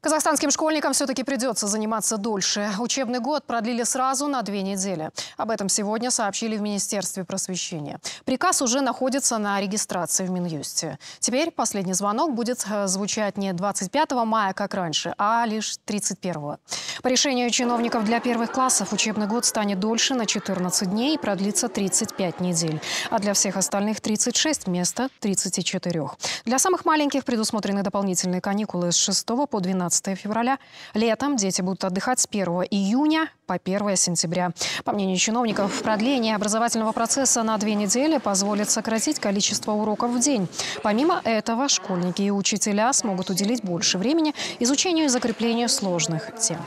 Казахстанским школьникам все-таки придется заниматься дольше. Учебный год продлили сразу на две недели. Об этом сегодня сообщили в Министерстве просвещения. Приказ уже находится на регистрации в Минюсте. Теперь последний звонок будет э, звучать не 25 мая, как раньше, а лишь 31. По решению чиновников для первых классов учебный год станет дольше на 14 дней и продлится 35 недель. А для всех остальных 36 вместо 34. Для самых маленьких предусмотрены дополнительные каникулы с 6 по 12 февраля. Летом дети будут отдыхать с 1 июня по 1 сентября. По мнению чиновников, продление образовательного процесса на две недели позволит сократить количество уроков в день. Помимо этого, школьники и учителя смогут уделить больше времени изучению и закреплению сложных тем.